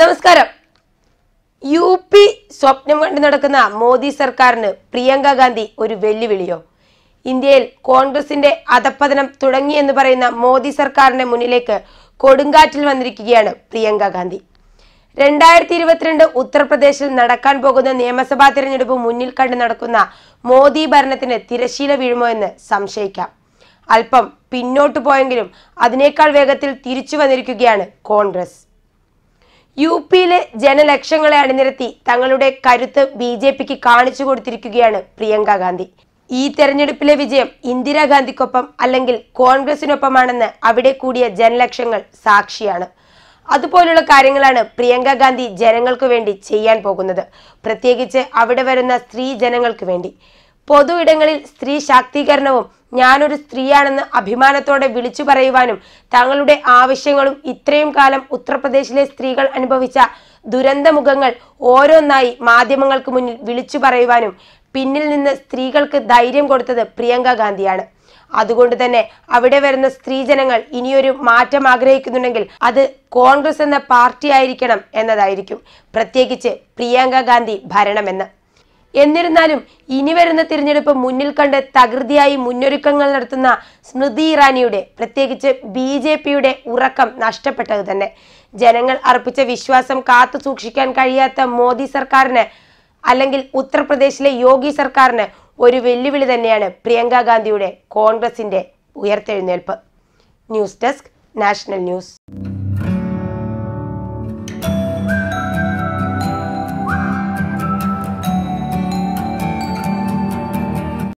നമസ്കാരം U P സ്വപ്നം കണ്ടു നടക്കുന്ന മോദി സർക്കാരിന് പ്രിയങ്ക ഗാന്ധി ഒരു വെല്ലുവിളിയോ ഇന്ത്യയിൽ കോൺഗ്രസിന്റെ അധപ്പതനം തുടങ്ങിയെന്ന് പറയുന്ന മോദി സർക്കാരിന്റെ മുന്നിലേക്ക് കൊടുങ്കാറ്റിൽ വന്നിരിക്കുകയാണ് പ്രിയങ്ക ഗാന്ധി രണ്ടായിരത്തി ഇരുപത്തിരണ്ട് ഉത്തർപ്രദേശിൽ നടക്കാൻ പോകുന്ന നിയമസഭാ തിരഞ്ഞെടുപ്പ് മുന്നിൽ കണ്ട് നടക്കുന്ന മോദി ഭരണത്തിന് തിരശീല വീഴുമോ എന്ന് സംശയിക്കാം അല്പം പിന്നോട്ടു പോയെങ്കിലും അതിനേക്കാൾ വേഗത്തിൽ തിരിച്ചു വന്നിരിക്കുകയാണ് കോൺഗ്രസ് യു പിയിലെ ജനലക്ഷങ്ങളെ അണിനിരത്തി തങ്ങളുടെ കരുത്ത് ബി ജെ പിക്ക് കാണിച്ചു കൊടുത്തിരിക്കുകയാണ് പ്രിയങ്ക ഗാന്ധി ഈ തെരഞ്ഞെടുപ്പിലെ വിജയം ഇന്ദിരാഗാന്ധിക്കൊപ്പം അല്ലെങ്കിൽ കോൺഗ്രസിനൊപ്പമാണെന്ന് അവിടെ കൂടിയ ജനലക്ഷങ്ങൾ സാക്ഷിയാണ് അതുപോലുള്ള കാര്യങ്ങളാണ് പ്രിയങ്ക ഗാന്ധി ജനങ്ങൾക്ക് വേണ്ടി ചെയ്യാൻ പോകുന്നത് പ്രത്യേകിച്ച് അവിടെ വരുന്ന സ്ത്രീ ജനങ്ങൾക്ക് വേണ്ടി പൊതു ഇടങ്ങളിൽ സ്ത്രീ ശാക്തീകരണവും ഞാനൊരു സ്ത്രീയാണെന്ന് അഭിമാനത്തോടെ വിളിച്ചു പറയുവാനും തങ്ങളുടെ ആവശ്യങ്ങളും ഇത്രയും കാലം ഉത്തർപ്രദേശിലെ സ്ത്രീകൾ അനുഭവിച്ച ദുരന്തമുഖങ്ങൾ ഓരോന്നായി മാധ്യമങ്ങൾക്ക് മുന്നിൽ വിളിച്ചു പറയുവാനും പിന്നിൽ നിന്ന് സ്ത്രീകൾക്ക് ധൈര്യം കൊടുത്തത് പ്രിയങ്ക ഗാന്ധിയാണ് അതുകൊണ്ട് തന്നെ അവിടെ വരുന്ന സ്ത്രീജനങ്ങൾ ഇനിയൊരു മാറ്റം ആഗ്രഹിക്കുന്നുണ്ടെങ്കിൽ അത് കോൺഗ്രസ് എന്ന പാർട്ടി ആയിരിക്കണം എന്നതായിരിക്കും പ്രത്യേകിച്ച് പ്രിയങ്ക ഗാന്ധി ഭരണമെന്ന് എന്നിരുന്നാലും ഇനി വരുന്ന തിരഞ്ഞെടുപ്പ് മുന്നിൽ കണ്ട് തകൃതിയായി മുന്നൊരുക്കങ്ങൾ നടത്തുന്ന സ്മൃതി ഇറാനിയുടെ പ്രത്യേകിച്ച് ബി ജെ പിയുടെ ഉറക്കം നഷ്ടപ്പെട്ടത് തന്നെ ജനങ്ങൾ അർപ്പിച്ച വിശ്വാസം കാത്തു സൂക്ഷിക്കാൻ കഴിയാത്ത മോദി സർക്കാരിന് അല്ലെങ്കിൽ ഉത്തർപ്രദേശിലെ യോഗി സർക്കാരിന് ഒരു വെല്ലുവിളി തന്നെയാണ് പ്രിയങ്ക ഗാന്ധിയുടെ കോൺഗ്രസിന്റെ ഉയർത്തെഴുന്നേൽപ്പ് ന്യൂസ് ഡെസ്ക് നാഷണൽ ന്യൂസ്